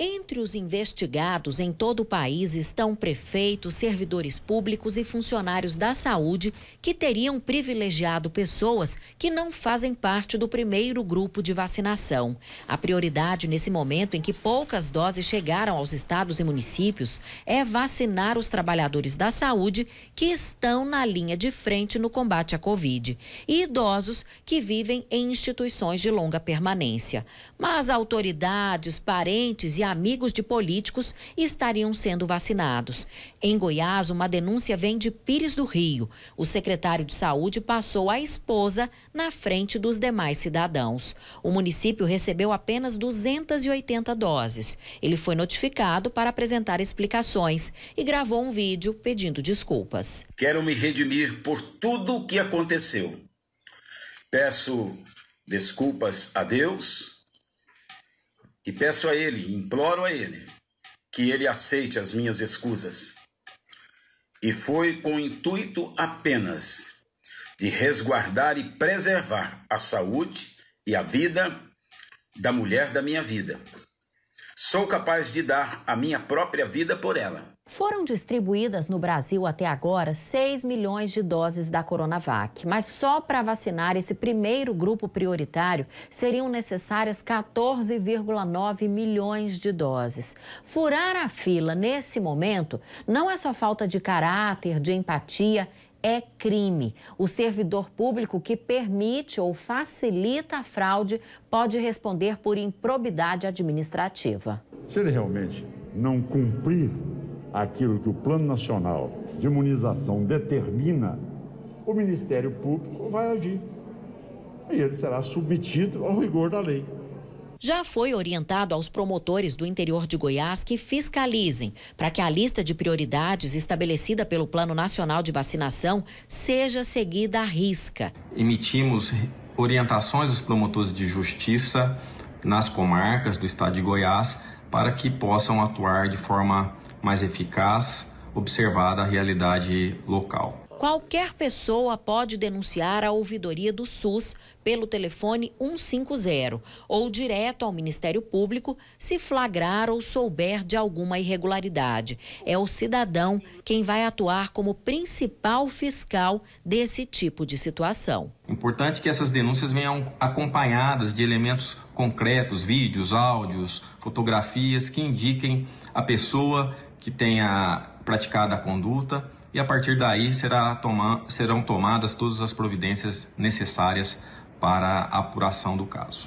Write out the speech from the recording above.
Entre os investigados em todo o país estão prefeitos, servidores públicos e funcionários da saúde que teriam privilegiado pessoas que não fazem parte do primeiro grupo de vacinação. A prioridade nesse momento em que poucas doses chegaram aos estados e municípios é vacinar os trabalhadores da saúde que estão na linha de frente no combate à Covid e idosos que vivem em instituições de longa permanência. Mas autoridades, parentes e amigos de políticos estariam sendo vacinados. Em Goiás, uma denúncia vem de Pires do Rio. O secretário de Saúde passou a esposa na frente dos demais cidadãos. O município recebeu apenas 280 doses. Ele foi notificado para apresentar explicações e gravou um vídeo pedindo desculpas. Quero me redimir por tudo o que aconteceu. Peço desculpas a Deus e peço a ele, imploro a ele, que ele aceite as minhas escusas. E foi com o intuito apenas de resguardar e preservar a saúde e a vida da mulher da minha vida, Sou capaz de dar a minha própria vida por ela. Foram distribuídas no Brasil até agora 6 milhões de doses da Coronavac, mas só para vacinar esse primeiro grupo prioritário seriam necessárias 14,9 milhões de doses. Furar a fila nesse momento não é só falta de caráter, de empatia é crime. O servidor público que permite ou facilita a fraude pode responder por improbidade administrativa. Se ele realmente não cumprir aquilo que o Plano Nacional de Imunização determina, o Ministério Público vai agir. E ele será submetido ao rigor da lei. Já foi orientado aos promotores do interior de Goiás que fiscalizem para que a lista de prioridades estabelecida pelo Plano Nacional de Vacinação seja seguida à risca. Emitimos orientações aos promotores de justiça nas comarcas do estado de Goiás para que possam atuar de forma mais eficaz, observada a realidade local. Qualquer pessoa pode denunciar a ouvidoria do SUS pelo telefone 150 ou direto ao Ministério Público se flagrar ou souber de alguma irregularidade. É o cidadão quem vai atuar como principal fiscal desse tipo de situação. Importante que essas denúncias venham acompanhadas de elementos concretos, vídeos, áudios, fotografias que indiquem a pessoa que tenha praticado a conduta e a partir daí toma, serão tomadas todas as providências necessárias para a apuração do caso.